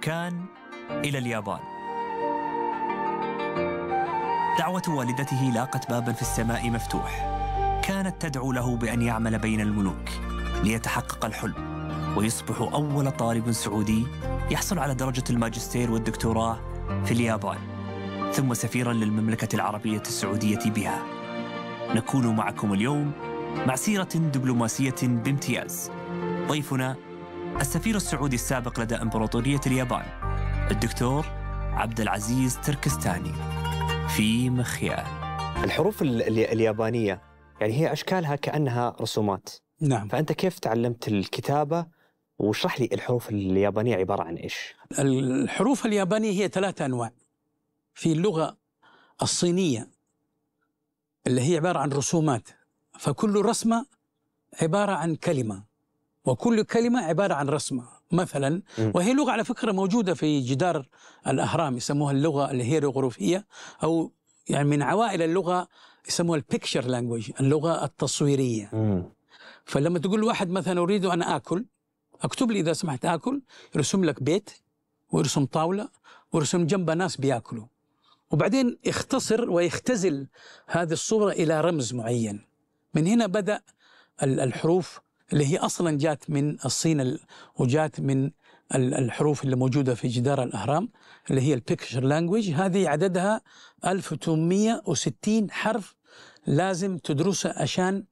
السكان إلى اليابان دعوة والدته لاقت بابا في السماء مفتوح كانت تدعو له بأن يعمل بين الملوك ليتحقق الحلم ويصبح أول طالب سعودي يحصل على درجة الماجستير والدكتوراه في اليابان ثم سفيرا للمملكة العربية السعودية بها نكون معكم اليوم مع سيرة دبلوماسية بامتياز ضيفنا السفير السعودي السابق لدى امبراطوريه اليابان الدكتور عبد العزيز تركستاني في مخيال الحروف اليابانيه يعني هي اشكالها كانها رسومات نعم فانت كيف تعلمت الكتابه واشرح لي الحروف اليابانية عبارة عن إيش الحروف اليابانية هي ثلاثة أنواع في اللغة الصينية اللي هي عبارة عن رسومات فكل رسمة عبارة عن كلمة وكل كلمة عبارة عن رسمة مثلا وهي لغة على فكرة موجودة في جدار الأهرام يسموها اللغة الهيروغروفية أو يعني من عوائل اللغة يسموها البيكتشر لانجوج اللغة التصويرية فلما تقول واحد مثلا أريد أن آكل اكتب لي إذا سمحت آكل يرسم لك بيت ويرسم طاولة ويرسم جنبها ناس بياكلوا وبعدين يختصر ويختزل هذه الصورة إلى رمز معين من هنا بدأ الحروف اللي هي اصلا جات من الصين وجات من الحروف اللي موجوده في جدار الاهرام اللي هي البيكشر لانجويج هذه عددها 1860 حرف لازم تدرسه عشان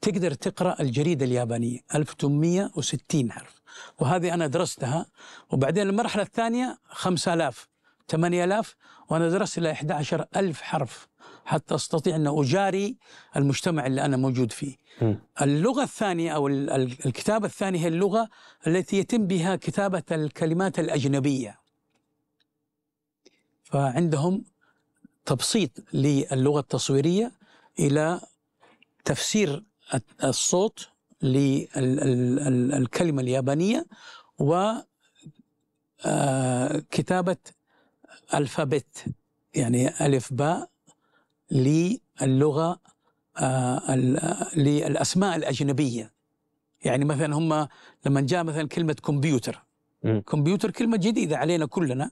تقدر تقرا الجريده اليابانيه 1860 حرف وهذه انا درستها وبعدين المرحله الثانيه 5000 8000 وانا درست الى 11000 حرف حتى استطيع ان اجاري المجتمع اللي انا موجود فيه. م. اللغه الثانيه او الكتابه الثانيه هي اللغه التي يتم بها كتابه الكلمات الاجنبيه. فعندهم تبسيط للغه التصويريه الى تفسير الصوت للكلمه اليابانيه و آه، كتابه الفابت يعني الف باء للغة آه، آه، للأسماء الأجنبية يعني مثلا هم لما جاء مثلا كلمة كمبيوتر م. كمبيوتر كلمة جديدة علينا كلنا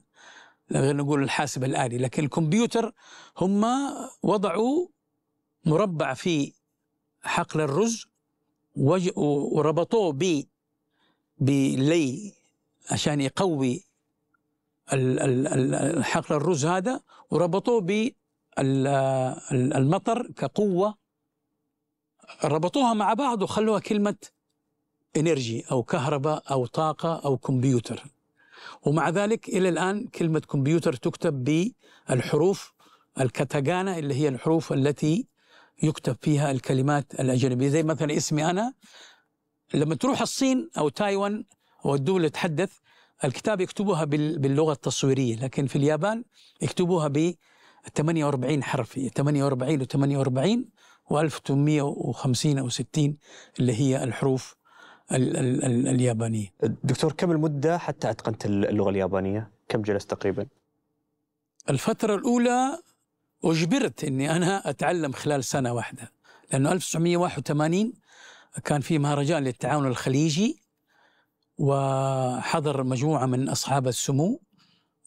غير نقول الحاسب الآلي لكن الكمبيوتر هم وضعوا مربع في حقل الرز وربطوه ب بلي عشان يقوي حقل الرز هذا وربطوه المطر كقوة ربطوها مع بعض وخلوها كلمة انرجي أو كهرباء أو طاقة أو كمبيوتر ومع ذلك إلى الآن كلمة كمبيوتر تكتب بالحروف الكتاغانا اللي هي الحروف التي يكتب فيها الكلمات الأجنبية زي مثلا اسمي أنا لما تروح الصين أو تايوان أو الدول اللي تحدث الكتاب يكتبوها باللغة التصويرية لكن في اليابان يكتبوها 48 حرف 48 و48 و1850 او 60 اللي هي الحروف ال ال ال اليابانيه. دكتور كم المده حتى اتقنت اللغه اليابانيه؟ كم جلست تقريبا؟ الفتره الاولى اجبرت اني انا اتعلم خلال سنه واحده لانه 1981 كان في مهرجان للتعاون الخليجي وحضر مجموعه من اصحاب السمو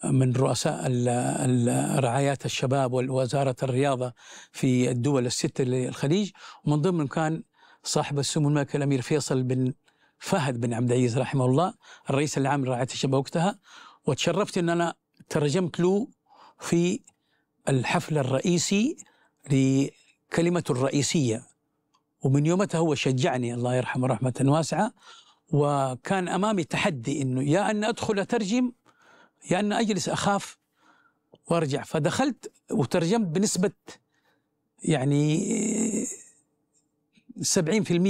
من رؤساء رعايات الشباب ووزارة الرياضة في الدول الستة للخليج ومن ضمنهم كان صاحب السمو الملك الأمير فيصل بن فهد بن عبد العزيز رحمه الله الرئيس العام لرعاية الشباب وقتها وتشرفت أن أنا ترجمت له في الحفل الرئيسي لكلمة الرئيسية ومن يومتها هو شجعني الله يرحمه رحمة واسعة وكان أمامي تحدي أنه يا أن أدخل أترجم يا يعني أن أجلس أخاف وأرجع فدخلت وترجمت بنسبة يعني 70%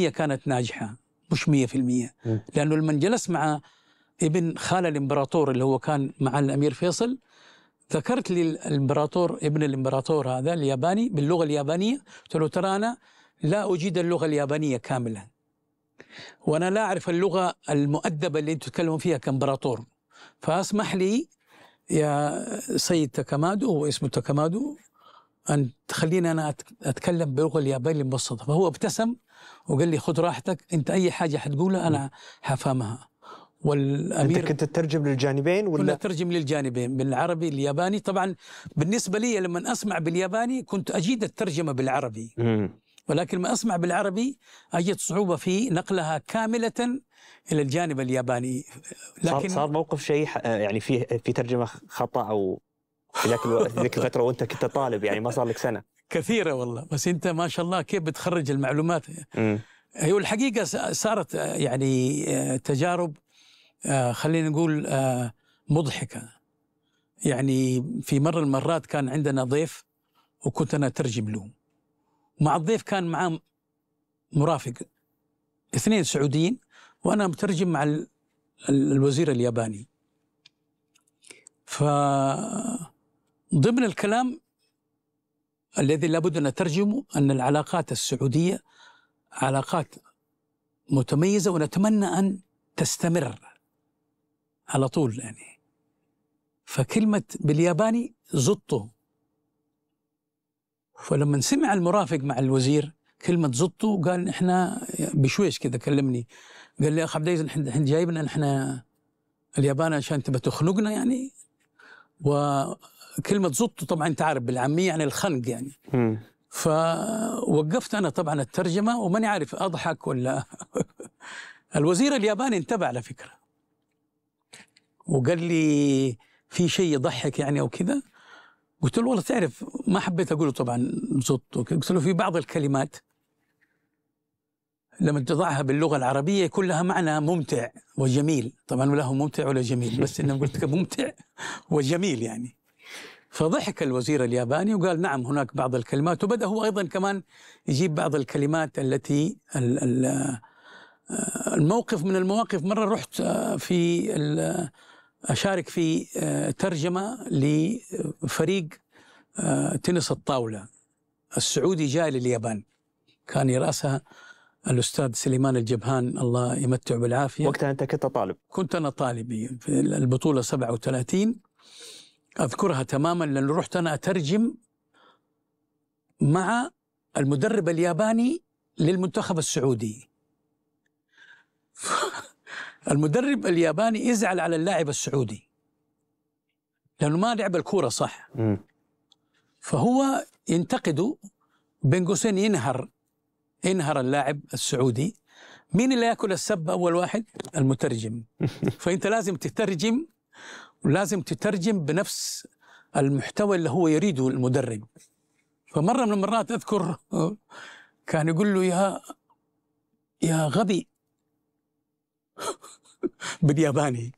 كانت ناجحة مش 100% لأنه لما جلست مع ابن خال الإمبراطور اللي هو كان مع الأمير فيصل ذكرت للإمبراطور ابن الإمبراطور هذا الياباني باللغة اليابانية قلت له ترى أنا لا أجيد اللغة اليابانية كاملة وأنا لا أعرف اللغة المؤدبة اللي أنتم تتكلمون فيها كإمبراطور فاسمح لي يا سيد تاكامادو هو اسمه تاكامادو أن تخليني أنا أتكلم باللغة اليابانية المبسطة فهو ابتسم وقال لي خذ راحتك أنت أي حاجة حتقولها أنا حفهمها والامير انت كنت تترجم للجانبين ولا كنت اترجم للجانبين بالعربي الياباني طبعا بالنسبه لي لما اسمع بالياباني كنت اجيد الترجمه بالعربي ولكن لما اسمع بالعربي اجد صعوبه في نقلها كامله الى الجانب الياباني لكن صار موقف شيء يعني في في ترجمه خطا او في ذاك ذيك الفتره وانت كنت طالب يعني ما صار لك سنه كثيره والله بس انت ما شاء الله كيف بتخرج المعلومات م. هي أيوة، الحقيقه صارت يعني آه، تجارب آه، خلينا نقول آه، مضحكه يعني في مره المرات كان عندنا ضيف وكنت انا اترجم له مع الضيف كان معاه مرافق اثنين سعوديين وانا مترجم مع الوزير الياباني ف ضمن الكلام الذي لابد ان نترجمه ان العلاقات السعوديه علاقات متميزه ونتمنى ان تستمر على طول يعني فكلمه بالياباني زطو فلما سمع المرافق مع الوزير كلمه زطو قال احنا بشويش كذا كلمني قال لي اخ عبد العزيز الحين جايبنا احنا اليابان عشان تبى تخنقنا يعني وكلمه زط طبعا انت عارف بالعاميه يعني الخنق يعني م. فوقفت انا طبعا الترجمه وماني عارف اضحك ولا الوزير الياباني انتبه على فكره وقال لي في شيء يضحك يعني او كذا قلت له والله تعرف ما حبيت اقوله طبعا زط قلت له في بعض الكلمات لما تضعها باللغه العربيه يكون لها معنى ممتع وجميل طبعا ولا هو ممتع ولا جميل بس انه قلت لك ممتع وجميل يعني فضحك الوزير الياباني وقال نعم هناك بعض الكلمات وبدا هو ايضا كمان يجيب بعض الكلمات التي آه، الموقف من المواقف مره رحت آه، في آه، اشارك في ترجمه لفريق تنس الطاوله السعودي جاء لليابان كان يراسها الاستاذ سليمان الجبهان الله يمتعه بالعافيه وقتها انت كنت طالب كنت انا طالبي في البطوله 37 اذكرها تماما لان رحت انا اترجم مع المدرب الياباني للمنتخب السعودي المدرب الياباني يزعل على اللاعب السعودي لانه ما لعب الكوره صح فهو ينتقده بين قوسين ينهر انهر اللاعب السعودي مين اللي ياكل السب اول واحد؟ المترجم فانت لازم تترجم ولازم تترجم بنفس المحتوى اللي هو يريده المدرب فمره من المرات اذكر كان يقول له يا يا غبي بالياباني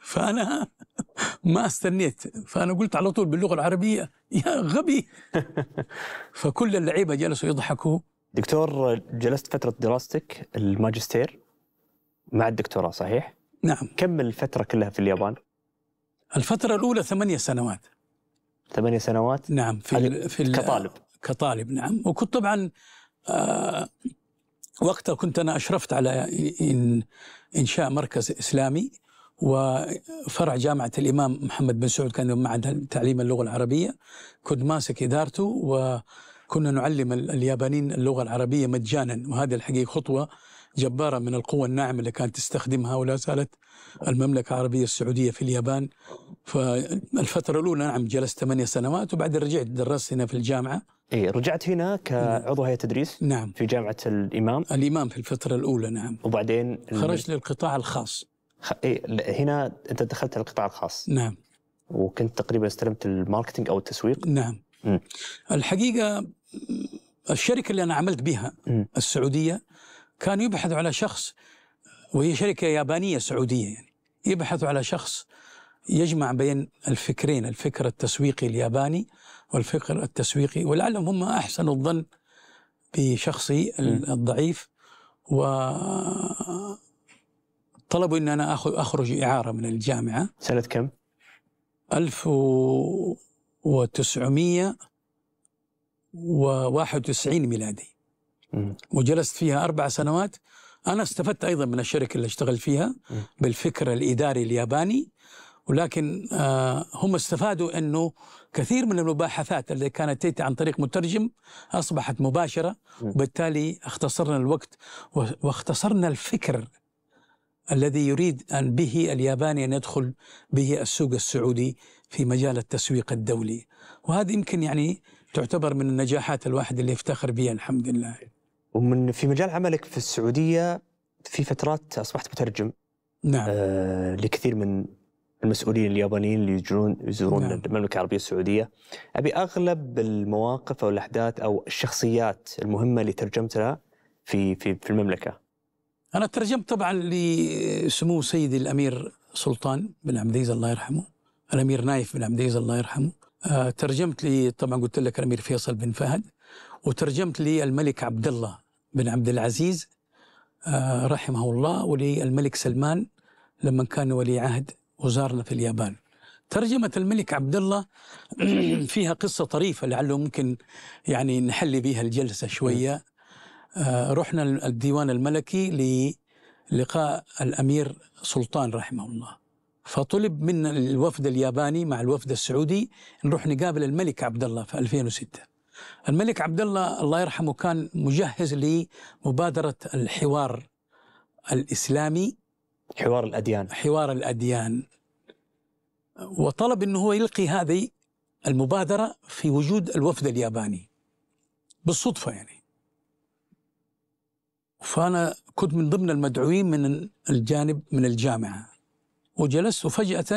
فانا ما استنيت فانا قلت على طول باللغه العربيه يا غبي فكل اللعيبه جلسوا يضحكوا دكتور جلست فترة دراستك الماجستير مع الدكتوراه صحيح؟ نعم كم الفترة كلها في اليابان؟ الفترة الأولى ثمانية سنوات ثمانية سنوات؟ نعم في, ال في ال كطالب كطالب نعم وكنت طبعا آه وقتها كنت أنا أشرفت على إن إنشاء مركز إسلامي وفرع جامعة الإمام محمد بن سعود كان معهد تعليم اللغة العربية كنت ماسك إدارته و كنا نعلم اليابانيين اللغة العربية مجانا وهذه الحقيقة خطوة جبارة من القوة الناعمة اللي كانت تستخدمها ولا زالت المملكة العربية السعودية في اليابان فالفترة الأولى نعم جلست ثمانية سنوات وبعدين رجعت درست هنا في الجامعة اي رجعت هنا كعضو هيئه تدريس نعم في جامعه الامام الامام في الفتره الاولى نعم وبعدين خرجت للقطاع الخاص خ... إيه هنا انت دخلت القطاع الخاص نعم وكنت تقريبا استلمت الماركتينج او التسويق نعم م. الحقيقه الشركه اللي انا عملت بها السعوديه كانوا يبحثوا على شخص وهي شركه يابانيه سعوديه يعني يبحثوا على شخص يجمع بين الفكرين الفكر التسويقي الياباني والفكر التسويقي ولعلهم هم احسنوا الظن بشخصي الضعيف و طلبوا ان انا اخرج اعاره من الجامعه سنه كم؟ 1900 91 ميلادي وجلست فيها أربع سنوات أنا استفدت أيضا من الشركة اللي اشتغلت فيها بالفكر الإداري الياباني ولكن آه، هم استفادوا أنه كثير من المباحثات اللي كانت تأتي عن طريق مترجم أصبحت مباشرة وبالتالي اختصرنا الوقت واختصرنا الفكر الذي يريد أن به الياباني أن يدخل به السوق السعودي في مجال التسويق الدولي وهذا يمكن يعني تعتبر من النجاحات الواحد اللي يفتخر بها الحمد لله ومن في مجال عملك في السعودية في فترات أصبحت مترجم نعم آه لكثير من المسؤولين اليابانيين اللي يجون يزورون نعم. المملكة العربية السعودية أبي أغلب المواقف أو الأحداث أو الشخصيات المهمة اللي ترجمتها في في في المملكة أنا ترجمت طبعا لسمو سيدي الأمير سلطان بن عبد العزيز الله يرحمه الأمير نايف بن عبد العزيز الله يرحمه آه، ترجمت لي طبعا قلت لك الامير فيصل بن فهد وترجمت للملك عبد الله بن عبد العزيز آه، رحمه الله وللملك سلمان لما كان ولي عهد وزارنا في اليابان ترجمة الملك عبد الله فيها قصة طريفة لعله ممكن يعني نحل بها الجلسة شوية آه، رحنا الديوان الملكي للقاء الأمير سلطان رحمه الله فطلب من الوفد الياباني مع الوفد السعودي نروح نقابل الملك عبد الله في 2006 الملك عبد الله الله يرحمه كان مجهز لمبادرة الحوار الإسلامي حوار الأديان حوار الأديان وطلب أنه هو يلقي هذه المبادرة في وجود الوفد الياباني بالصدفة يعني فأنا كنت من ضمن المدعوين من الجانب من الجامعة وجلست فجأة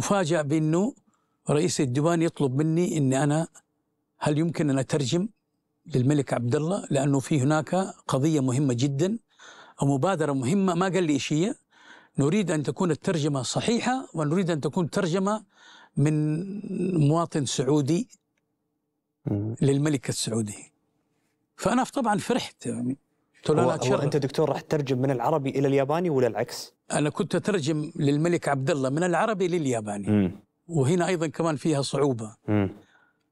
أفاجأ بأنه رئيس الديوان يطلب مني أني أنا هل يمكن أن أترجم للملك عبد الله لأنه في هناك قضية مهمة جدا ومبادرة مهمة ما قال لي إيش هي نريد أن تكون الترجمة صحيحة ونريد أن تكون ترجمة من مواطن سعودي للملك السعودي فأنا طبعا فرحت يعني طيب، هو, انت دكتور راح تترجم من العربي الى الياباني ولا العكس؟ انا كنت اترجم للملك عبد الله من العربي للياباني م. وهنا ايضا كمان فيها صعوبه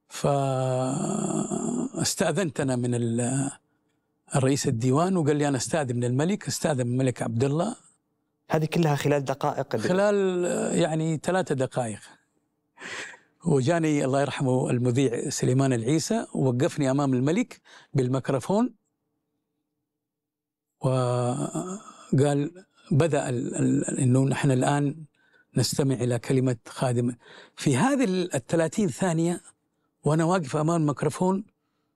فاستاذنت انا من الرئيس الديوان وقال لي انا استاذن من الملك استاذن من الملك عبد الله هذه كلها خلال دقائق دي. خلال يعني ثلاثة دقائق وجاني الله يرحمه المذيع سليمان العيسى ووقفني امام الملك بالميكروفون وقال بدأ أنه نحن الآن نستمع إلى كلمة خادم في هذه الثلاثين ثانية وأنا واقف أمام الميكروفون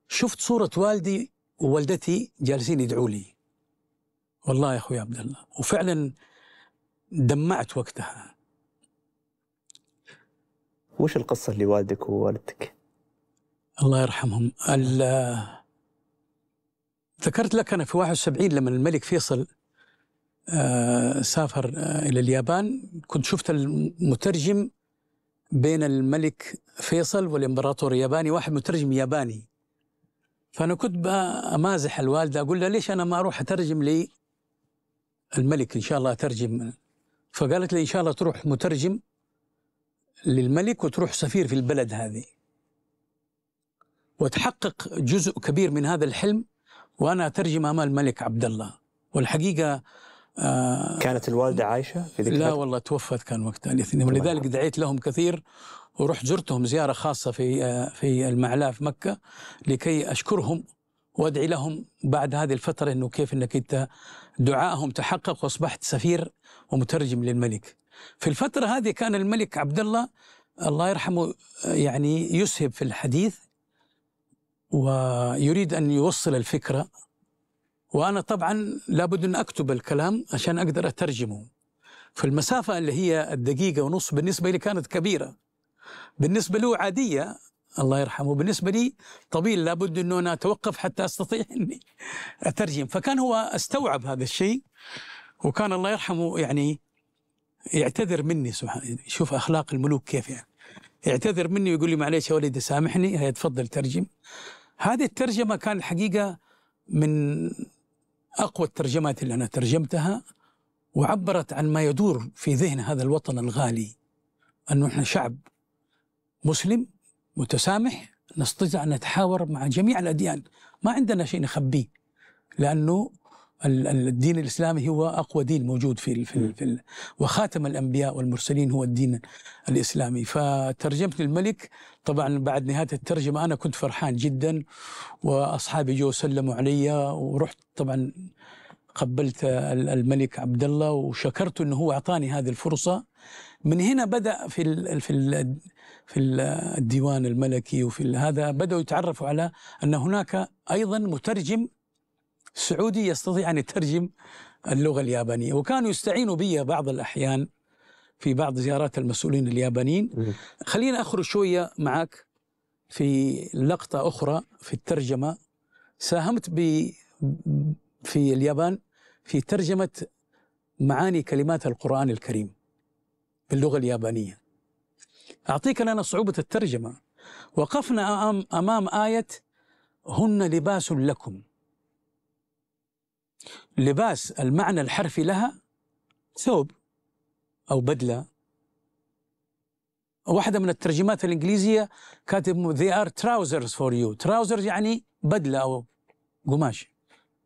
شفت صورة والدي ووالدتي جالسين يدعوا لي والله يا أخوي عبد الله وفعلا دمعت وقتها وش القصة اللي والدك ووالدتك؟ الله يرحمهم ذكرت لك أنا في 71 لما الملك فيصل آه سافر آه إلى اليابان كنت شفت المترجم بين الملك فيصل والإمبراطور الياباني واحد مترجم ياباني فأنا كنت أمازح الوالدة أقول لها ليش أنا ما أروح أترجم لي الملك إن شاء الله أترجم فقالت لي إن شاء الله تروح مترجم للملك وتروح سفير في البلد هذه وتحقق جزء كبير من هذا الحلم وأنا أترجم أمام الملك عبد الله والحقيقة آه كانت الوالدة عايشة في ذيك لا والله توفت كان وقتها الاثنين ولذلك دعيت لهم كثير ورحت زرتهم زيارة خاصة في آه، في المعلاة في مكة لكي أشكرهم وادعي لهم بعد هذه الفترة انه كيف انك انت دعائهم تحقق واصبحت سفير ومترجم للملك. في الفترة هذه كان الملك عبد الله الله يرحمه آه، يعني يسهب في الحديث ويريد أن يوصل الفكرة وأنا طبعا لابد أن أكتب الكلام عشان أقدر أترجمه فالمسافة اللي هي الدقيقة ونص بالنسبة لي كانت كبيرة بالنسبة له عادية الله يرحمه بالنسبة لي طويل لابد أنه أنا أتوقف حتى أستطيع أني أترجم فكان هو استوعب هذا الشيء وكان الله يرحمه يعني يعتذر مني سبحان شوف أخلاق الملوك كيف يعني يعتذر مني ويقول لي معليش يا ولدي سامحني هيا تفضل ترجم هذه الترجمة كان الحقيقة من أقوى الترجمات اللي أنا ترجمتها وعبرت عن ما يدور في ذهن هذا الوطن الغالي أنه إحنا شعب مسلم متسامح نستطيع أن نتحاور مع جميع الأديان ما عندنا شيء نخبيه لأنه الدين الاسلامي هو اقوى دين موجود في في, في وخاتم الانبياء والمرسلين هو الدين الاسلامي فترجمت للملك طبعا بعد نهايه الترجمه انا كنت فرحان جدا واصحابي جو سلموا علي ورحت طبعا قبلت الملك عبد الله وشكرت انه هو اعطاني هذه الفرصه من هنا بدا في في في الديوان الملكي وفي هذا بداوا يتعرفوا على ان هناك ايضا مترجم سعودي يستطيع أن يترجم اللغة اليابانية وكانوا يستعينوا بي بعض الأحيان في بعض زيارات المسؤولين اليابانيين خلينا أخرج شوية معك في لقطة أخرى في الترجمة ساهمت ب في اليابان في ترجمة معاني كلمات القرآن الكريم باللغة اليابانية أعطيك لنا صعوبة الترجمة وقفنا أمام آية هن لباس لكم لباس المعنى الحرفي لها ثوب أو بدلة واحدة من الترجمات الإنجليزية كاتب they are trousers for you trousers يعني بدلة أو قماش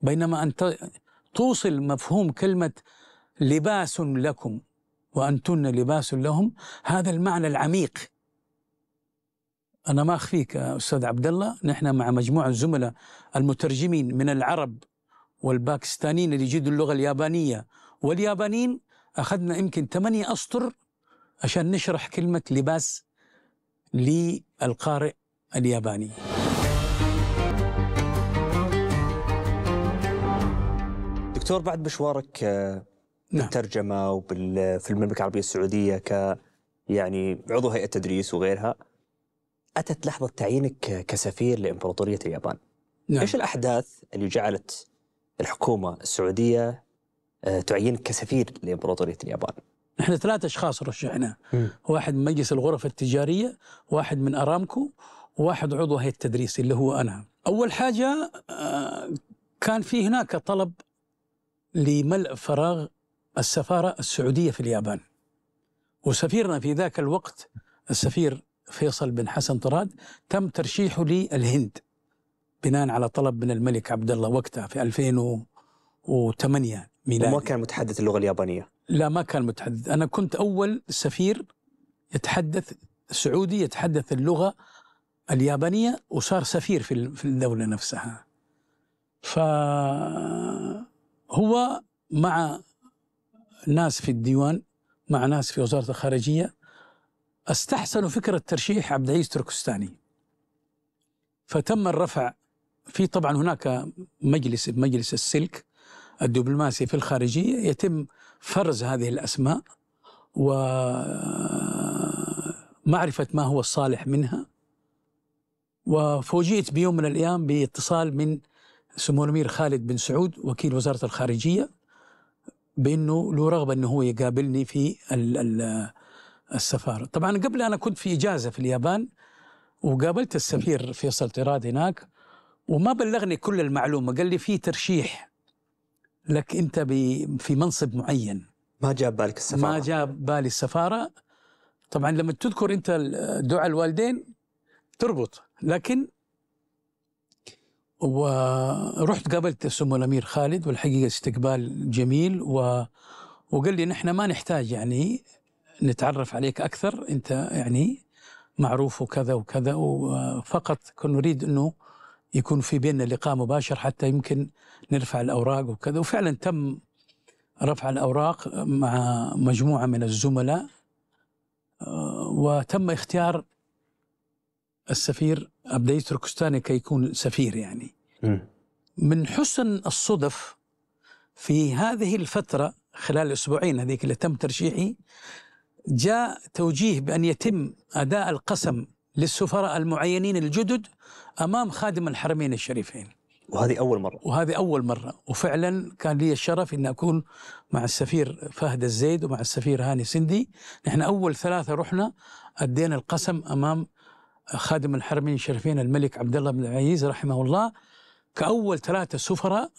بينما أنت توصل مفهوم كلمة لباس لكم وأنتن لباس لهم هذا المعنى العميق أنا ما أخفيك أستاذ عبد الله نحن مع مجموعة زملاء المترجمين من العرب والباكستانيين اللي يجيدوا اللغة اليابانية واليابانيين أخذنا يمكن ثمانية أسطر عشان نشرح كلمة لباس للقارئ الياباني دكتور بعد مشوارك آه، نعم. بالترجمة وفي وبال في المملكة العربية السعودية ك يعني عضو هيئة تدريس وغيرها أتت لحظة تعيينك كسفير لإمبراطورية اليابان نعم. إيش الأحداث اللي جعلت الحكومة السعودية آه، تعينك كسفير لإمبراطورية اليابان نحن ثلاث أشخاص رشحنا واحد من مجلس الغرف التجارية واحد من أرامكو واحد عضو هيئة التدريس اللي هو أنا أول حاجة آه، كان في هناك طلب لملء فراغ السفارة السعودية في اليابان وسفيرنا في ذاك الوقت السفير فيصل بن حسن طراد تم ترشيحه للهند بناء على طلب من الملك عبد الله وقتها في 2008 ميلادي وما كان متحدث اللغه اليابانيه لا ما كان متحدث انا كنت اول سفير يتحدث سعودي يتحدث اللغه اليابانيه وصار سفير في في الدوله نفسها فهو مع ناس في الديوان مع ناس في وزاره الخارجيه استحسنوا فكره ترشيح عبد العزيز تركستاني فتم الرفع في طبعا هناك مجلس مجلس السلك الدبلوماسي في الخارجية يتم فرز هذه الأسماء ومعرفة ما هو الصالح منها وفوجئت بيوم من الأيام باتصال من سمو الأمير خالد بن سعود وكيل وزارة الخارجية بأنه له رغبة أنه هو يقابلني في السفارة طبعا قبل أنا كنت في إجازة في اليابان وقابلت السفير فيصل طراد هناك وما بلغني كل المعلومه قال لي في ترشيح لك انت في منصب معين ما جاب بالك السفاره ما جاب بالي السفاره طبعا لما تذكر انت دعاء الوالدين تربط لكن ورحت قابلت سمو الامير خالد والحقيقه استقبال جميل و وقال لي نحن ما نحتاج يعني نتعرف عليك اكثر انت يعني معروف وكذا وكذا وفقط كنا نريد انه يكون في بيننا لقاء مباشر حتى يمكن نرفع الأوراق وكذا وفعلا تم رفع الأوراق مع مجموعة من الزملاء آه، وتم اختيار السفير أبدي تركستاني كي يكون سفير يعني من حسن الصدف في هذه الفترة خلال الأسبوعين هذيك اللي تم ترشيحي جاء توجيه بأن يتم أداء القسم للسفراء المعينين الجدد امام خادم الحرمين الشريفين وهذه اول مره وهذه اول مره وفعلا كان لي الشرف ان اكون مع السفير فهد الزيد ومع السفير هاني سندي نحن اول ثلاثه رحنا ادينا القسم امام خادم الحرمين الشريفين الملك عبد الله بن العزيز رحمه الله كاول ثلاثه سفراء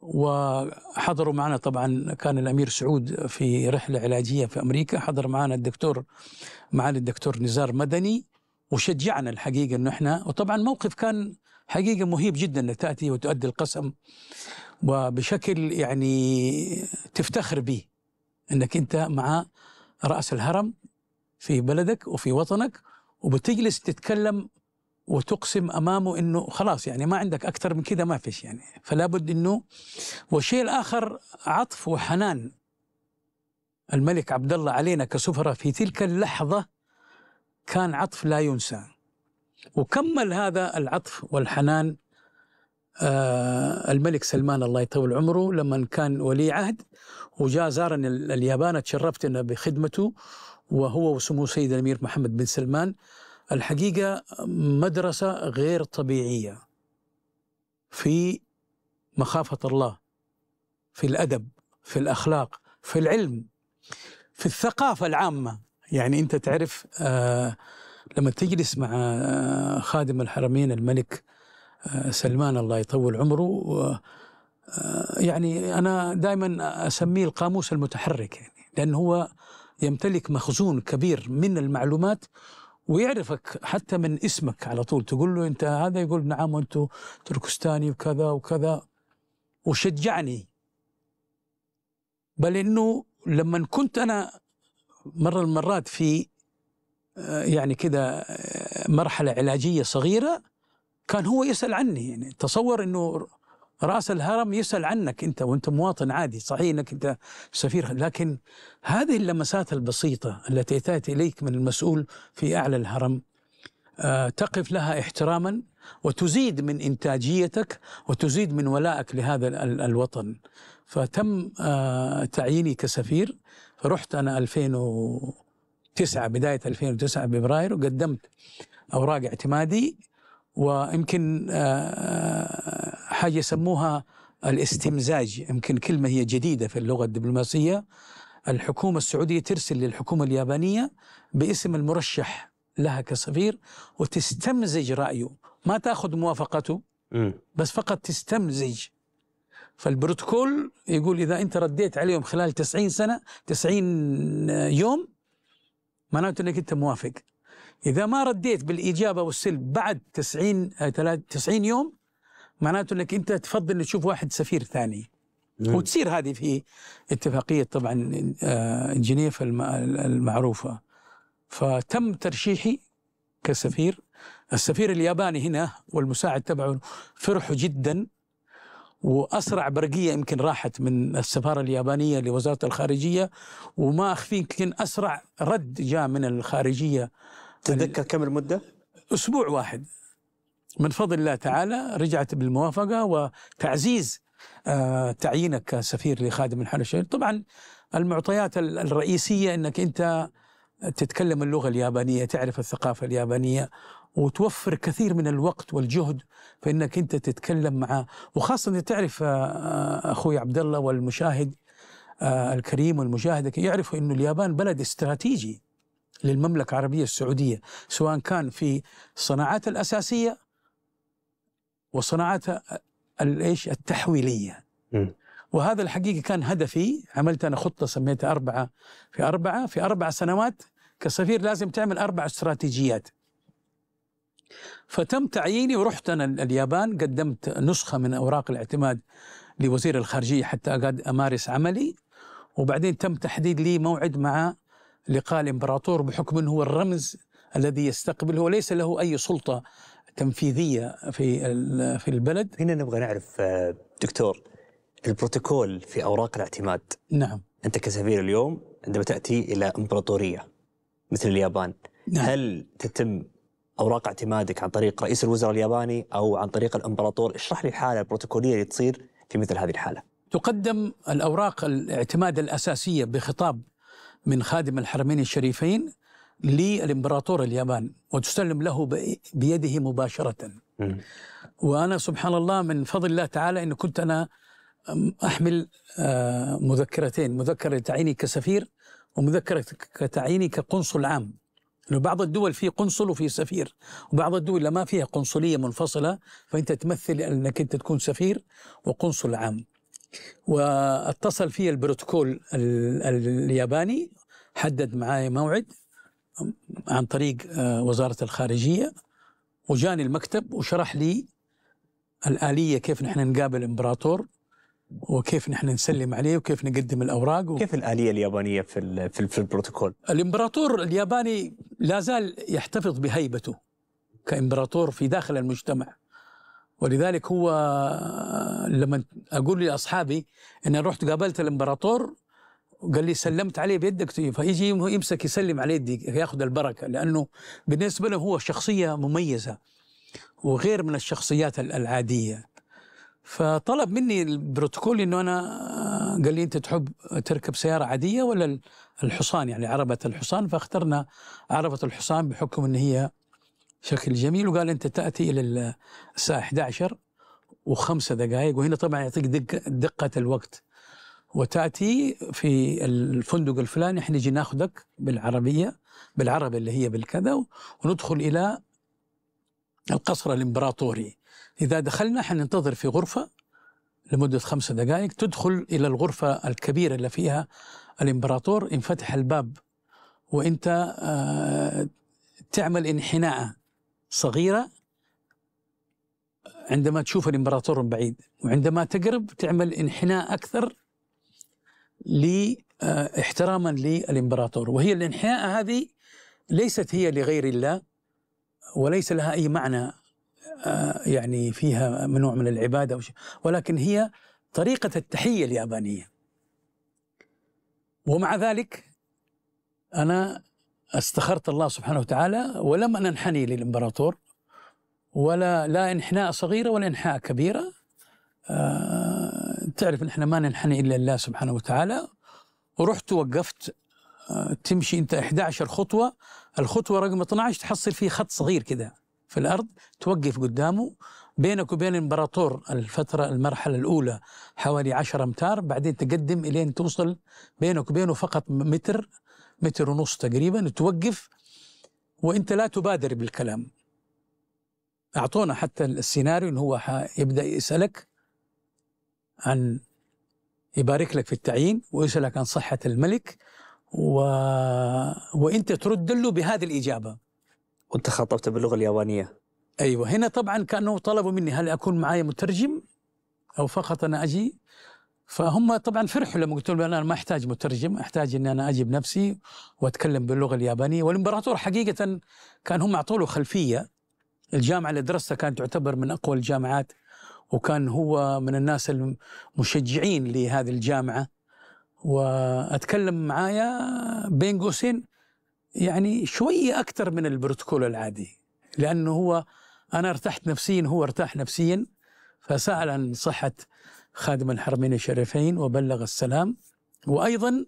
وحضروا معنا طبعا كان الامير سعود في رحله علاجيه في امريكا حضر معنا الدكتور معالي الدكتور نزار مدني وشجعنا الحقيقه انه احنا وطبعا موقف كان حقيقه مهيب جدا انك تاتي وتؤدي القسم وبشكل يعني تفتخر به انك انت مع راس الهرم في بلدك وفي وطنك وبتجلس تتكلم وتقسم امامه انه خلاص يعني ما عندك اكثر من كذا ما فيش يعني فلا بد انه والشيء الاخر عطف وحنان الملك عبد الله علينا كسفراء في تلك اللحظه كان عطف لا ينسى وكمل هذا العطف والحنان آه الملك سلمان الله يطول عمره لما كان ولي عهد وجاء زارني اليابان تشرفت انه بخدمته وهو وسمو سيد الأمير محمد بن سلمان الحقيقة مدرسة غير طبيعية في مخافة الله في الأدب في الأخلاق في العلم في الثقافة العامة يعني انت تعرف آه لما تجلس مع آه خادم الحرمين الملك آه سلمان الله يطول عمره آه يعني انا دائما اسميه القاموس المتحرك يعني لان هو يمتلك مخزون كبير من المعلومات ويعرفك حتى من اسمك على طول تقول له انت هذا يقول نعم وانت تركستاني وكذا وكذا وشجعني بل انه لما كنت انا مرة المرات في آه، يعني كذا آه، مرحلة علاجية صغيرة كان هو يسأل عني يعني تصور أنه رأس الهرم يسأل عنك أنت وأنت مواطن عادي صحيح أنك أنت سفير لكن هذه اللمسات البسيطة التي تأتي إليك من المسؤول في أعلى الهرم آه، تقف لها احتراما وتزيد من إنتاجيتك وتزيد من ولائك لهذا الوطن فتم تعييني كسفير فرحت انا 2009 بدايه 2009 فبراير وقدمت اوراق اعتمادي ويمكن آه، حاجه يسموها الاستمزاج يمكن كلمه هي جديده في اللغه الدبلوماسيه الحكومه السعوديه ترسل للحكومه اليابانيه باسم المرشح لها كسفير وتستمزج رايه ما تاخذ موافقته بس فقط تستمزج فالبروتوكول يقول إذا أنت رديت عليهم خلال 90 سنة 90 يوم معناته أنك أنت موافق إذا ما رديت بالإجابة أو السلب بعد 90 90 آه، يوم معناته أنك أنت تفضل أن تشوف واحد سفير ثاني مم. نعم. وتصير هذه في اتفاقية طبعا آه، جنيف المعروفة فتم ترشيحي كسفير السفير الياباني هنا والمساعد تبعه فرحوا جدا واسرع برقيه يمكن راحت من السفاره اليابانيه لوزاره الخارجيه وما اخفيك يمكن اسرع رد جاء من الخارجيه تتذكر كم المده؟ اسبوع واحد من فضل الله تعالى رجعت بالموافقه وتعزيز آه، تعيينك كسفير لخادم الحرم الشريف طبعا المعطيات الرئيسيه انك انت تتكلم اللغه اليابانيه تعرف الثقافه اليابانيه وتوفر كثير من الوقت والجهد فانك انت تتكلم معاه وخاصه تعرف آه، آه، اخوي عبد الله والمشاهد آه، الكريم والمشاهد يعرفوا انه اليابان بلد استراتيجي للمملكه العربيه السعوديه سواء كان في الصناعات الاساسيه وصناعات الايش التحويليه وهذا الحقيقه كان هدفي عملت انا خطه سميتها اربعه في اربعه في اربع سنوات كسفير لازم تعمل اربع استراتيجيات فتم تعييني ورحت أنا اليابان قدمت نسخة من أوراق الاعتماد لوزير الخارجية حتى أقعد أمارس عملي وبعدين تم تحديد لي موعد مع لقاء الإمبراطور بحكم أنه هو الرمز الذي يستقبله وليس له أي سلطة تنفيذية في في البلد هنا نبغى نعرف آه، دكتور البروتوكول في أوراق الاعتماد نعم أنت كسفير اليوم عندما تأتي إلى إمبراطورية مثل اليابان نعم. هل تتم اوراق اعتمادك عن طريق رئيس الوزراء الياباني او عن طريق الامبراطور، اشرح لي الحاله البروتوكوليه اللي تصير في مثل هذه الحاله. تقدم الاوراق الاعتماد الاساسيه بخطاب من خادم الحرمين الشريفين للامبراطور اليابان وتسلم له بيده مباشره. وانا سبحان الله من فضل الله تعالى ان كنت انا احمل آه، مذكرتين، مذكره تعيني كسفير ومذكره تعيني كقنصل عام. بعض الدول في قنصل وفي سفير وبعض الدول ما فيها قنصلية منفصلة فأنت تمثل أنك أنت تكون سفير وقنصل عام واتصل في البروتوكول الياباني حدد معاي موعد عن طريق آه، وزارة الخارجية وجاني المكتب وشرح لي الآلية كيف نحن نقابل الإمبراطور وكيف نحن نسلم عليه وكيف نقدم الاوراق و... كيف الاليه اليابانيه في في, في البروتوكول؟ الامبراطور الياباني لا زال يحتفظ بهيبته كامبراطور في داخل المجتمع ولذلك هو لما اقول لاصحابي اني رحت قابلت الامبراطور وقال لي سلمت عليه بيدك فيجي يمسك يسلم عليه يدي ياخذ البركه لانه بالنسبه له هو شخصيه مميزه وغير من الشخصيات العاديه فطلب مني البروتوكول انه انا آه، قال لي انت تحب تركب سياره عاديه ولا الحصان يعني عربه الحصان فاخترنا عربه الحصان بحكم ان هي شكل جميل وقال انت تاتي الى الساعه 11 وخمسة دقائق وهنا طبعا يعطيك دقة, دقة الوقت وتأتي في الفندق الفلاني احنا نجي ناخذك بالعربية بالعربه اللي هي بالكذا وندخل إلى القصر الإمبراطوري إذا دخلنا حننتظر في غرفة لمدة خمس دقائق تدخل إلى الغرفة الكبيرة اللي فيها الإمبراطور انفتح الباب وأنت آه، تعمل انحناء صغيرة عندما تشوف الإمبراطور من بعيد وعندما تقرب تعمل انحناء أكثر آه، احتراما للإمبراطور وهي الانحناء هذه ليست هي لغير الله وليس لها أي معنى آه، يعني فيها نوع من العبادة أو شيء ولكن هي طريقة التحية اليابانية ومع ذلك أنا استخرت الله سبحانه وتعالى ولم أن أنحني للإمبراطور ولا لا انحناء صغيرة ولا انحاء كبيرة أه تعرف نحن ما ننحني إلا الله سبحانه وتعالى ورحت وقفت أه تمشي أنت 11 خطوة الخطوة رقم 12 تحصل فيه خط صغير كده في الأرض توقف قدامه بينك وبين الإمبراطور الفترة المرحلة الأولى حوالي 10 أمتار بعدين تقدم إلين توصل بينك وبينه فقط متر متر ونص تقريبا توقف وأنت لا تبادر بالكلام أعطونا حتى السيناريو إن هو يبدأ يسألك عن يبارك لك في التعيين ويسألك عن صحة الملك و... وانت ترد له بهذه الاجابه وانت خاطبته باللغه اليابانيه ايوه هنا طبعا كانوا طلبوا مني هل اكون معايا مترجم او فقط انا اجي فهم طبعا فرحوا لما قلت لهم انا ما احتاج مترجم احتاج اني انا اجي بنفسي واتكلم باللغه اليابانيه والامبراطور حقيقه كان هم اعطوا له خلفيه الجامعه اللي درستها كانت تعتبر من اقوى الجامعات وكان هو من الناس المشجعين لهذه الجامعه واتكلم معايا بين قوسين يعني شوية أكثر من البروتوكول العادي لأنه هو أنا ارتحت نفسيا هو ارتاح نفسيا فسأل عن صحة خادم الحرمين الشريفين وبلغ السلام وأيضا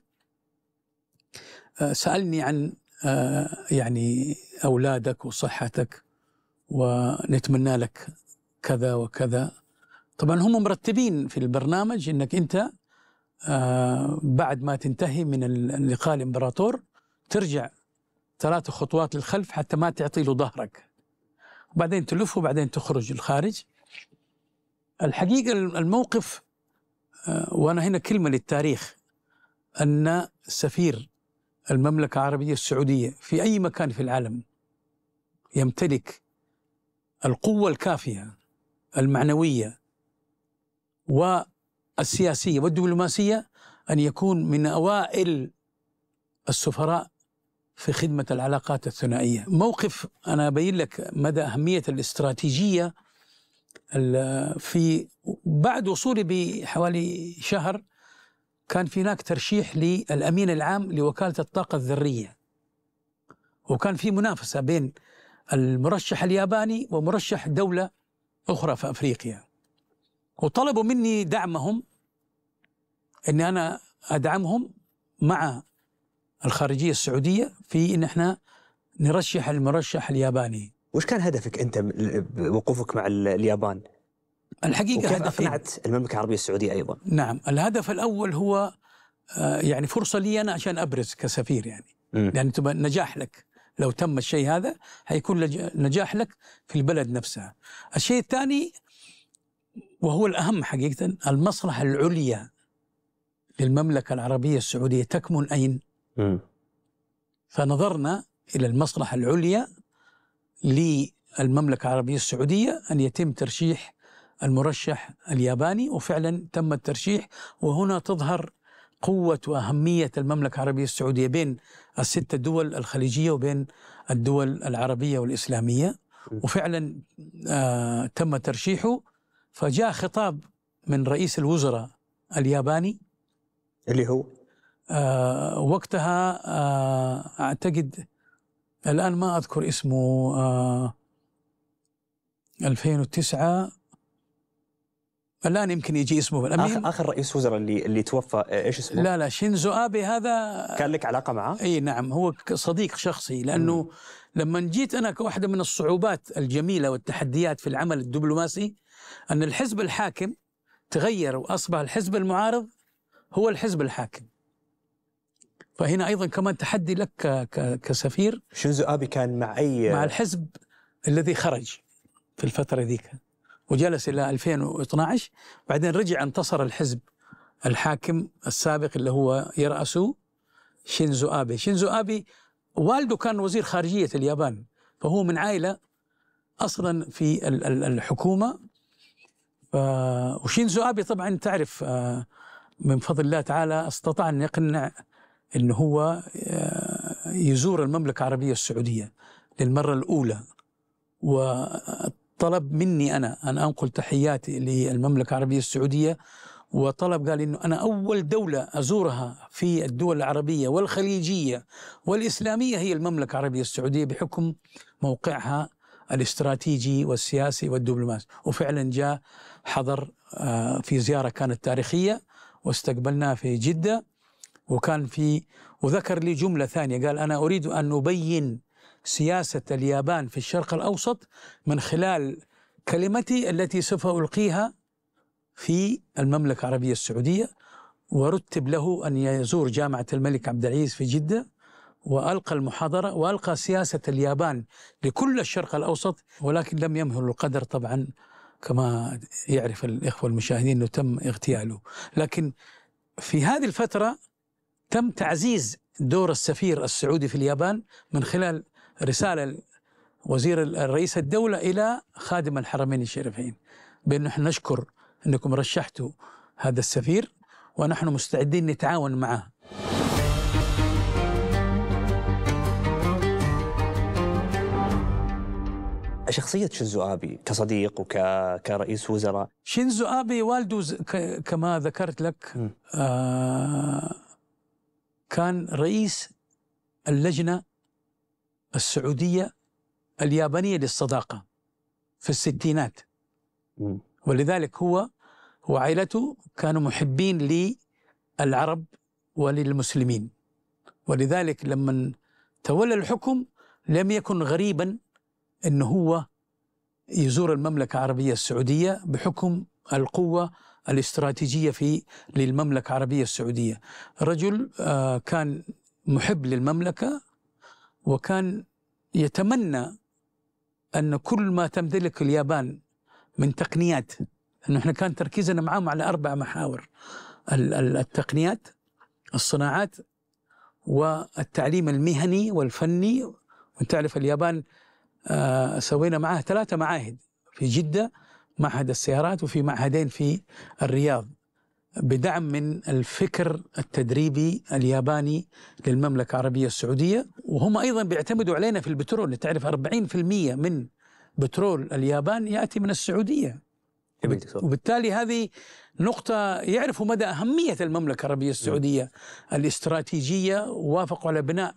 آه، سألني عن آه، يعني أولادك وصحتك ونتمنى لك كذا وكذا طبعا هم مرتبين في البرنامج انك انت آه، بعد ما تنتهي من اللقاء الامبراطور ترجع ثلاث خطوات للخلف حتى ما تعطي له ظهرك وبعدين تلف وبعدين تخرج الخارج الحقيقة الموقف آه، وأنا هنا كلمة للتاريخ أن سفير المملكة العربية السعودية في أي مكان في العالم يمتلك القوة الكافية المعنوية والسياسية والدبلوماسية أن يكون من أوائل السفراء في خدمة العلاقات الثنائية موقف أنا أبين لك مدى أهمية الاستراتيجية في بعد وصولي بحوالي شهر كان في هناك ترشيح للأمين العام لوكالة الطاقة الذرية وكان في منافسة بين المرشح الياباني ومرشح دولة أخرى في أفريقيا وطلبوا مني دعمهم أني أنا أدعمهم مع الخارجيه السعوديه في ان احنا نرشح المرشح الياباني. وش كان هدفك انت بوقوفك مع اليابان؟ الحقيقه هدفين اقنعت المملكه العربيه السعوديه ايضا؟ نعم، الهدف الاول هو آه، يعني فرصه لي انا عشان ابرز كسفير يعني م. لان تبقى نجاح لك لو تم الشيء هذا حيكون نجاح لك في البلد نفسها. الشيء الثاني وهو الأهم حقيقة المصلحة العليا للمملكة العربية السعودية تكمن أين؟ فنظرنا إلى المصلحة العليا للمملكة العربية السعودية أن يتم ترشيح المرشح الياباني وفعلا تم الترشيح وهنا تظهر قوة وأهمية المملكة العربية السعودية بين الست دول الخليجية وبين الدول العربية والإسلامية وفعلا آه تم ترشيحه فجاء خطاب من رئيس الوزراء الياباني اللي هو آه وقتها آه اعتقد الان ما اذكر اسمه آه 2009 الان يمكن يجي اسمه آخر, اخر رئيس وزراء اللي اللي توفى آه، ايش اسمه؟ لا لا شينزو ابي هذا كان لك علاقه معه؟ اي نعم هو صديق شخصي لانه مم. لما جيت انا كواحده من الصعوبات الجميله والتحديات في العمل الدبلوماسي ان الحزب الحاكم تغير واصبح الحزب المعارض هو الحزب الحاكم فهنا ايضا كمان تحدي لك كسفير شنزو ابي كان مع اي آه، مع الحزب الذي خرج في الفتره ذيك وجلس الى 2012 بعدين رجع انتصر الحزب الحاكم السابق اللي هو يرأسه شينزو ابي شينزو ابي والده كان وزير خارجيه اليابان فهو من عائله اصلا في الحكومه وشينزو ابي طبعا تعرف آه، من فضل الله تعالى استطاع ان يقنع أن هو آه، يزور المملكة العربية السعودية للمرة الأولى وطلب مني أنا أن أنقل تحياتي للمملكة العربية السعودية وطلب قال انه انا اول دوله ازورها في الدول العربيه والخليجيه والاسلاميه هي المملكه العربيه السعوديه بحكم موقعها الاستراتيجي والسياسي والدبلوماسي وفعلا جاء حضر آه، في زياره كانت تاريخيه واستقبلناه في جده وكان في وذكر لي جملة ثانية قال أنا أريد أن أبين سياسة اليابان في الشرق الأوسط من خلال كلمتي التي سوف ألقيها في المملكة العربية السعودية ورتب له أن يزور جامعة الملك عبد العزيز في جدة وألقى المحاضرة وألقى سياسة اليابان لكل الشرق الأوسط ولكن لم يمهل القدر طبعا كما يعرف الإخوة المشاهدين أنه تم اغتياله لكن في هذه الفترة تم تعزيز دور السفير السعودي في اليابان من خلال رسالة وزير الرئيس الدولة إلى خادم الحرمين الشريفين بأن نحن نشكر أنكم رشحتوا هذا السفير ونحن مستعدين نتعاون معه شخصية شينزو آبي كصديق وكرئيس وزراء شينزو آبي والده كما ذكرت لك آه كان رئيس اللجنة السعودية اليابانية للصداقة في الستينات ولذلك هو وعائلته كانوا محبين للعرب وللمسلمين ولذلك لما تولى الحكم لم يكن غريبا أنه هو يزور المملكة العربية السعودية بحكم القوة الاستراتيجية في للمملكة العربية السعودية رجل آه، كان محب للمملكة وكان يتمنى أن كل ما تمتلك اليابان من تقنيات أنه إحنا كان تركيزنا معاهم على أربع محاور التقنيات الصناعات والتعليم المهني والفني وانت تعرف اليابان آه، سوينا معاه ثلاثة معاهد في جدة معهد السيارات وفي معهدين في الرياض بدعم من الفكر التدريبي الياباني للمملكة العربية السعودية وهم أيضا بيعتمدوا علينا في البترول تعرف 40% من بترول اليابان يأتي من السعودية وبالتالي هذه نقطة يعرفوا مدى أهمية المملكة العربية السعودية الاستراتيجية وافقوا على بناء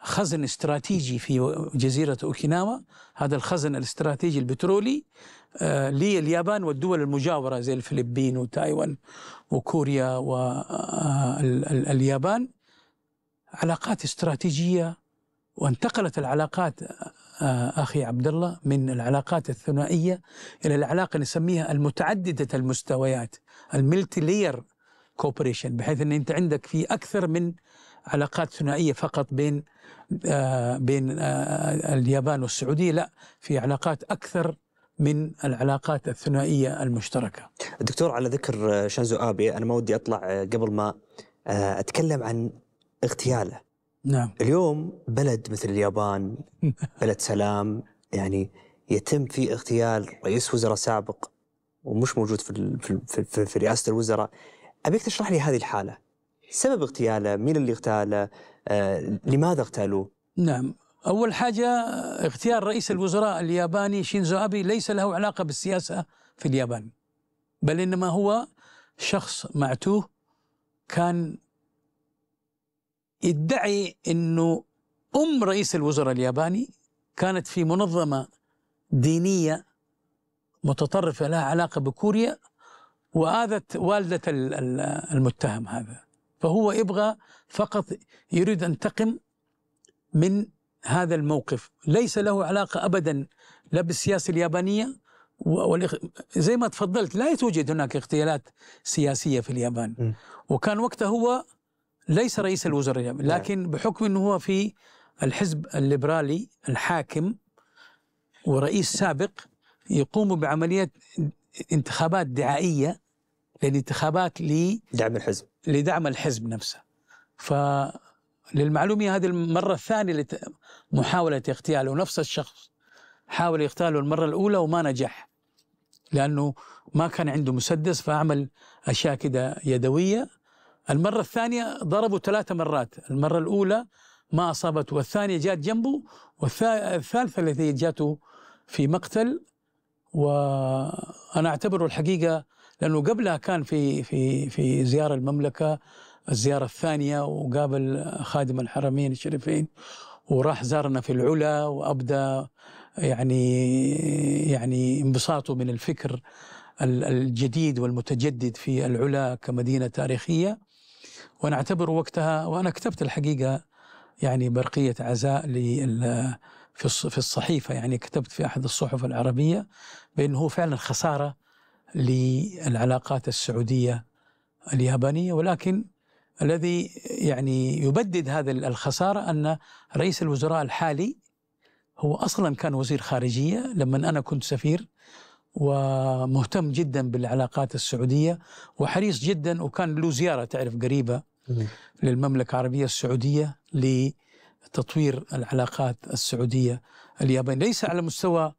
خزن استراتيجي في جزيرة أوكيناوا هذا الخزن الاستراتيجي البترولي آه، لليابان والدول المجاورة زي الفلبين وتايوان وكوريا واليابان آه، علاقات استراتيجية وانتقلت العلاقات آه، أخي عبد الله من العلاقات الثنائية إلى العلاقة نسميها المتعددة المستويات الملتي لير كوبريشن بحيث أن أنت عندك في أكثر من علاقات ثنائيه فقط بين آه بين آه اليابان والسعوديه لا في علاقات اكثر من العلاقات الثنائية المشتركة دكتور على ذكر آه، شانزو آبي أنا ما ودي أطلع آه، قبل ما آه، أتكلم عن اغتياله نعم اليوم بلد مثل اليابان بلد سلام يعني يتم في اغتيال رئيس وزراء سابق ومش موجود في في, في, في رئاسه الوزراء ابيك تشرح لي هذه الحاله سبب اغتياله مين اللي اغتاله آه، لماذا اغتالوه نعم أول حاجة اختيار رئيس الوزراء الياباني شينزو أبي ليس له علاقة بالسياسة في اليابان بل إنما هو شخص معتوه كان يدعي أنه أم رئيس الوزراء الياباني كانت في منظمة دينية متطرفة لها علاقة بكوريا وآذت والدة المتهم هذا فهو يبغى فقط يريد أن تقم من هذا الموقف ليس له علاقة أبدا لا بالسياسة اليابانية زي ما تفضلت لا توجد هناك اغتيالات سياسية في اليابان وكان وقتها هو ليس رئيس الوزراء الياباني نعم. لكن بحكم أنه هو في الحزب الليبرالي الحاكم ورئيس سابق يقوم بعملية انتخابات دعائية للانتخابات ل الحزب لدعم الحزب نفسه ف للمعلومة هذه المرة الثانية محاولة اغتياله نفس الشخص حاول يغتاله المرة الأولى وما نجح لأنه ما كان عنده مسدس فعمل أشياء كده يدوية المرة الثانية ضربوا ثلاثة مرات المرة الأولى ما أصابته والثانية جات جنبه والثالثة التي جاته في مقتل وأنا أعتبره الحقيقة لأنه قبلها كان في في في زيارة المملكة الزيارة الثانية وقابل خادم الحرمين الشريفين وراح زارنا في العلا وأبدى يعني يعني انبساطه من الفكر الجديد والمتجدد في العلا كمدينة تاريخية وأنا أعتبر وقتها وأنا كتبت الحقيقة يعني برقية عزاء في الصحيفة يعني كتبت في أحد الصحف العربية بأنه هو فعلا خسارة للعلاقات السعودية اليابانية ولكن الذي يعني يبدد هذا الخسارة أن رئيس الوزراء الحالي هو أصلا كان وزير خارجية لما أنا كنت سفير ومهتم جدا بالعلاقات السعودية وحريص جدا وكان له زيارة تعرف قريبة للمملكة العربية السعودية لتطوير العلاقات السعودية اليابانية ليس على مستوى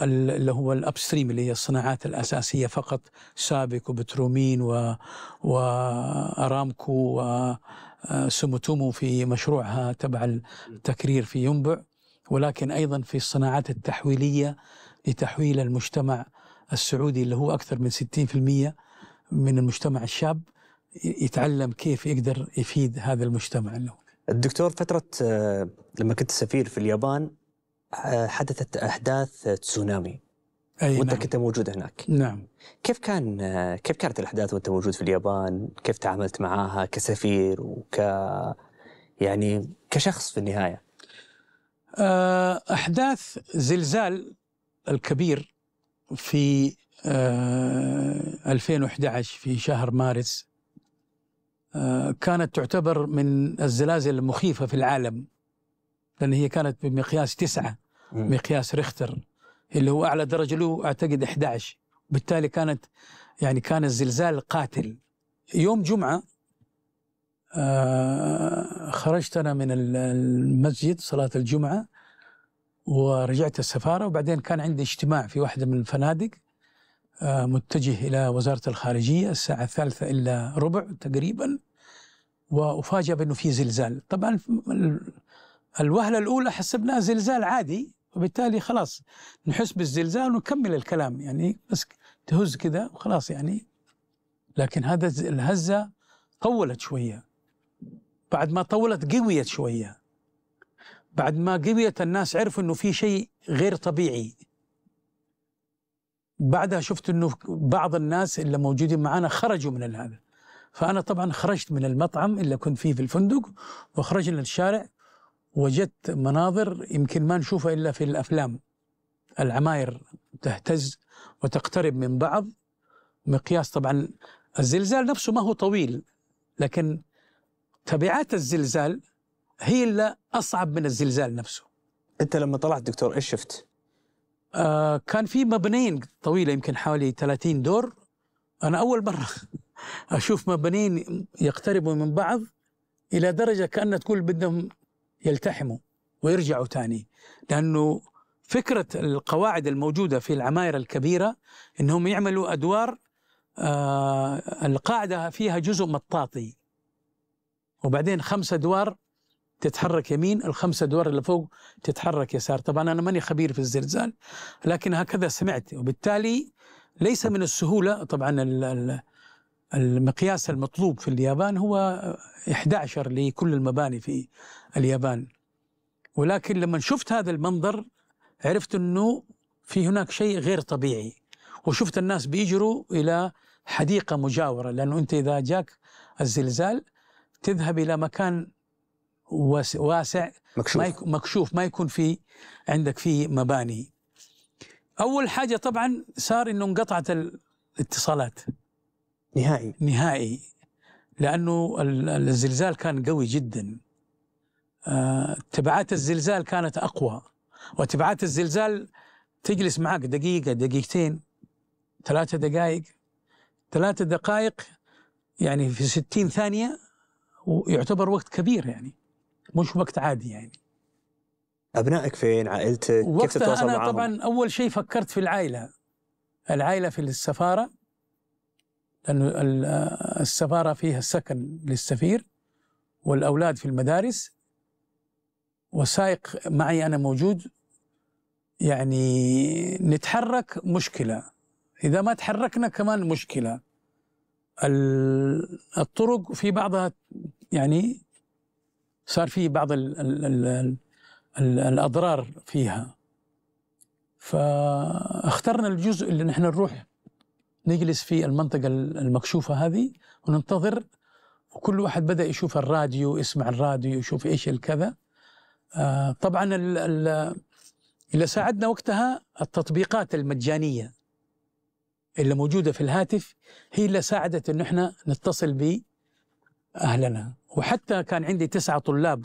اللي هو الابستريم اللي هي الصناعات الاساسيه فقط سابك وبترومين و... وارامكو وسوموتومو آه، في مشروعها تبع التكرير في ينبع ولكن ايضا في الصناعات التحويليه لتحويل المجتمع السعودي اللي هو اكثر من 60% من المجتمع الشاب يتعلم كيف يقدر يفيد هذا المجتمع له. الدكتور فتره آه، لما كنت سفير في اليابان حدثت أحداث تسونامي أي وأنت نعم. كنت موجود هناك نعم كيف كان كيف كانت الأحداث وأنت موجود في اليابان كيف تعاملت معها كسفير وك يعني كشخص في النهاية آه، أحداث زلزال الكبير في 2011 آه، في شهر مارس آه، كانت تعتبر من الزلازل المخيفة في العالم لأن هي كانت بمقياس تسعة مقياس ريختر اللي هو أعلى درجة له أعتقد 11 بالتالي كانت يعني كان الزلزال قاتل يوم جمعة آه، خرجت أنا من المسجد صلاة الجمعة ورجعت السفارة وبعدين كان عندي اجتماع في واحدة من الفنادق آه، متجه إلى وزارة الخارجية الساعة الثالثة إلا ربع تقريبا وافاجئ بأنه في زلزال طبعا الوهلة الأولى حسبناها زلزال عادي وبالتالي خلاص نحس بالزلزال ونكمل الكلام يعني بس تهز كذا وخلاص يعني لكن هذا الهزة طولت شوية بعد ما طولت قويت شوية بعد ما قويت الناس عرفوا انه في شيء غير طبيعي بعدها شفت انه بعض الناس اللي موجودين معنا خرجوا من هذا فانا طبعا خرجت من المطعم اللي كنت فيه في الفندق وخرجنا للشارع وجدت مناظر يمكن ما نشوفها إلا في الأفلام العماير تهتز وتقترب من بعض مقياس طبعا الزلزال نفسه ما هو طويل لكن تبعات الزلزال هي اللي أصعب من الزلزال نفسه أنت لما طلعت دكتور إيش شفت؟ آه كان في مبنيين طويلة يمكن حوالي 30 دور أنا أول مرة أشوف مبنيين يقتربوا من بعض إلى درجة كأن تقول بدهم يلتحموا ويرجعوا تاني لأنه فكرة القواعد الموجودة في العماير الكبيرة أنهم يعملوا أدوار آه القاعدة فيها جزء مطاطي وبعدين خمس أدوار تتحرك يمين الخمسة أدوار اللي فوق تتحرك يسار طبعا أنا ماني خبير في الزلزال لكن هكذا سمعت وبالتالي ليس من السهولة طبعا ال ال المقياس المطلوب في اليابان هو 11 لكل المباني في اليابان ولكن لما شفت هذا المنظر عرفت انه في هناك شيء غير طبيعي وشفت الناس بيجروا الى حديقه مجاوره لانه انت اذا جاك الزلزال تذهب الى مكان واسع مكشوف ما يكون, مكشوف ما يكون في عندك في مباني اول حاجه طبعا صار انه انقطعت الاتصالات نهائي نهائي لأنه الزلزال كان قوي جدا آه، تبعات الزلزال كانت أقوى وتبعات الزلزال تجلس معك دقيقة دقيقتين ثلاثة دقائق ثلاثة دقائق يعني في ستين ثانية ويعتبر وقت كبير يعني مش وقت عادي يعني أبنائك فين عائلتك كيف تتواصل معهم أنا طبعا أول شيء فكرت في العائلة العائلة في السفارة لأن السفارة فيها السكن للسفير والأولاد في المدارس وسائق معي أنا موجود يعني نتحرك مشكلة إذا ما تحركنا كمان مشكلة الطرق في بعضها يعني صار في بعض الـ الـ الـ الـ الـ الأضرار فيها فاخترنا الجزء اللي نحن نروح نجلس في المنطقة المكشوفة هذه وننتظر وكل واحد بدأ يشوف الراديو يسمع الراديو يشوف إيش الكذا آه طبعا اللي ساعدنا وقتها التطبيقات المجانية اللي موجودة في الهاتف هي اللي ساعدت أن احنا نتصل ب أهلنا وحتى كان عندي تسعة طلاب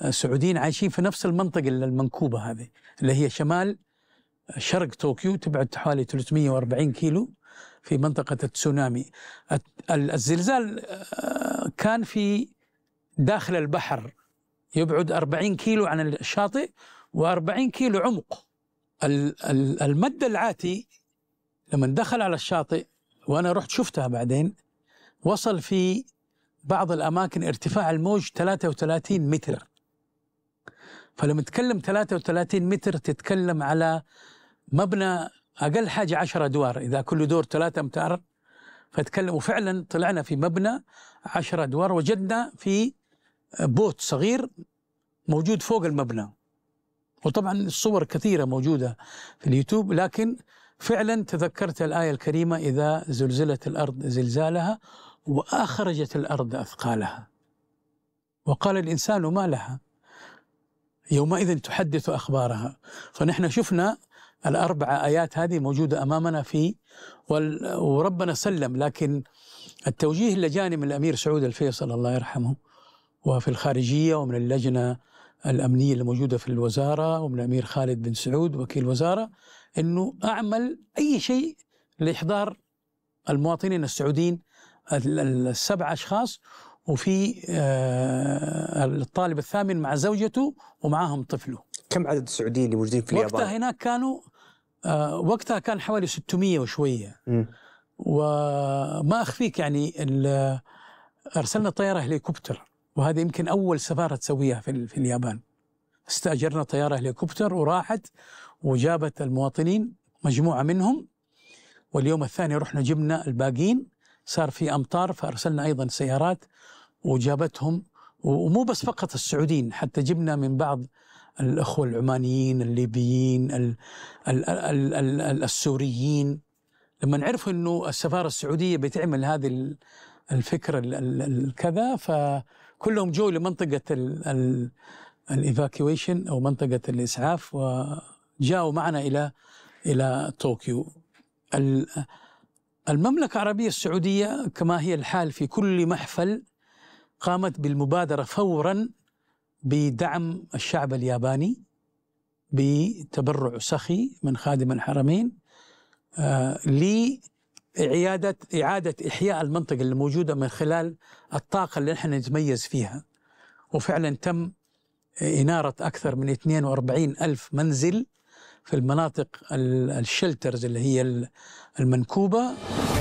آه، سعوديين عايشين في نفس المنطقة المنكوبة هذه اللي هي شمال شرق طوكيو تبعد حوالي 340 كيلو في منطقة التسونامي الزلزال آه، كان في داخل البحر يبعد 40 كيلو عن الشاطئ و40 كيلو عمق المد العاتي لما دخل على الشاطئ وأنا رحت شفتها بعدين وصل في بعض الأماكن ارتفاع الموج 33 متر فلما تتكلم 33 متر تتكلم على مبنى اقل حاجه عشرة ادوار اذا كل دور ثلاثة امتار فتكلم وفعلا طلعنا في مبنى عشرة ادوار وجدنا في بوت صغير موجود فوق المبنى وطبعا الصور كثيره موجوده في اليوتيوب لكن فعلا تذكرت الايه الكريمه اذا زلزلت الارض زلزالها واخرجت الارض اثقالها وقال الانسان ما لها يومئذ تحدث اخبارها فنحن شفنا الأربع آيات هذه موجودة أمامنا في وربنا سلم لكن التوجيه اللجاني من الأمير سعود الفيصل الله يرحمه وفي الخارجية ومن اللجنة الأمنية الموجودة في الوزارة ومن الأمير خالد بن سعود وكيل الوزارة أنه أعمل أي شيء لإحضار المواطنين السعوديين السبع أشخاص وفي آه، الطالب الثامن مع زوجته ومعهم طفله كم عدد السعوديين اللي موجودين في اليابان؟ وقتها هناك كانوا آه، وقتها كان حوالي 600 وشوية م. وما أخفيك يعني أرسلنا طيارة هليكوبتر وهذه يمكن أول سفارة تسويها في, في اليابان استأجرنا طيارة هليكوبتر وراحت وجابت المواطنين مجموعة منهم واليوم الثاني رحنا جبنا الباقين صار في أمطار فأرسلنا أيضا سيارات وجابتهم ومو بس فقط السعوديين حتى جبنا من بعض الأخوة العمانيين الليبيين الـ الـ الـ الـ الـ السوريين لما عرفوا أنه السفارة السعودية بتعمل هذه الفكرة الكذا فكلهم جو لمنطقة الايفاكيويشن أو منطقة الإسعاف وجاءوا معنا إلى إلى طوكيو المملكة العربية السعودية كما هي الحال في كل محفل قامت بالمبادرة فورا بدعم الشعب الياباني بتبرع سخي من خادم الحرمين آه، لإعادة إعادة إحياء المنطقة اللي موجودة من خلال الطاقة اللي نحن نتميز فيها وفعلا تم إنارة أكثر من 42 ألف منزل في المناطق الشلترز اللي هي المنكوبة